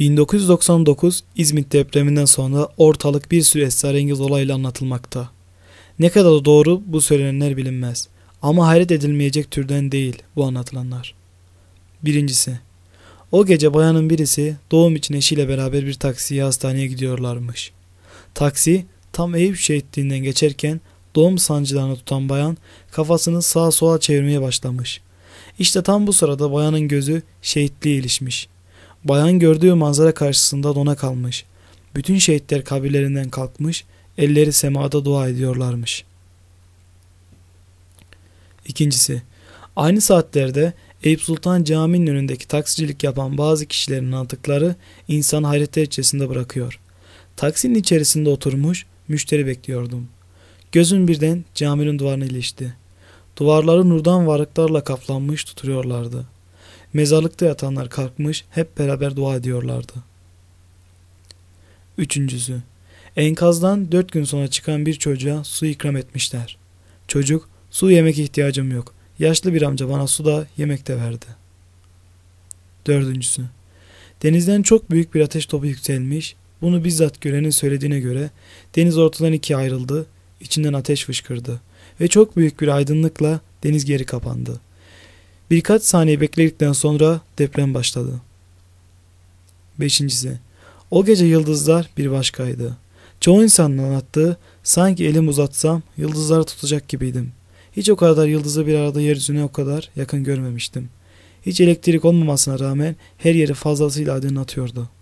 1999 İzmit depreminden sonra ortalık bir sürü esrarengiz olayla anlatılmakta. Ne kadar doğru bu söylenenler bilinmez. Ama hayret edilmeyecek türden değil bu anlatılanlar. Birincisi, o gece bayanın birisi doğum için eşiyle beraber bir taksiye hastaneye gidiyorlarmış. Taksi tam Eyüp şehitliğinden geçerken doğum sancılarını tutan bayan kafasını sağa sola çevirmeye başlamış. İşte tam bu sırada bayanın gözü şehitliğe ilişmiş. Bayan gördüğü manzara karşısında dona kalmış. Bütün şehitler kabirlerinden kalkmış, elleri semada dua ediyorlarmış. İkincisi, aynı saatlerde Eyüp Sultan Camii'nin önündeki taksicilik yapan bazı kişilerin antıkları insan hayretler içerisinde bırakıyor. Taksinin içerisinde oturmuş, müşteri bekliyordum. Gözüm birden caminin duvarına ilişti. Duvarları nurdan varlıklarla kaplanmış tutuyorlardı.'' Mezarlıkta yatanlar kalkmış hep beraber dua ediyorlardı. Üçüncüsü, enkazdan dört gün sonra çıkan bir çocuğa su ikram etmişler. Çocuk, su yemek ihtiyacım yok. Yaşlı bir amca bana su da yemek de verdi. Dördüncüsü, denizden çok büyük bir ateş topu yükselmiş. Bunu bizzat görenin söylediğine göre deniz ortadan ikiye ayrıldı, içinden ateş fışkırdı ve çok büyük bir aydınlıkla deniz geri kapandı.'' Birkaç saniye bekledikten sonra deprem başladı. Beşincisi, o gece yıldızlar bir başkaydı. Çoğu insanın anlattığı sanki elim uzatsam yıldızları tutacak gibiydim. Hiç o kadar yıldızı bir arada yeryüzüne o kadar yakın görmemiştim. Hiç elektrik olmamasına rağmen her yeri fazlasıyla aydınlatıyordu.''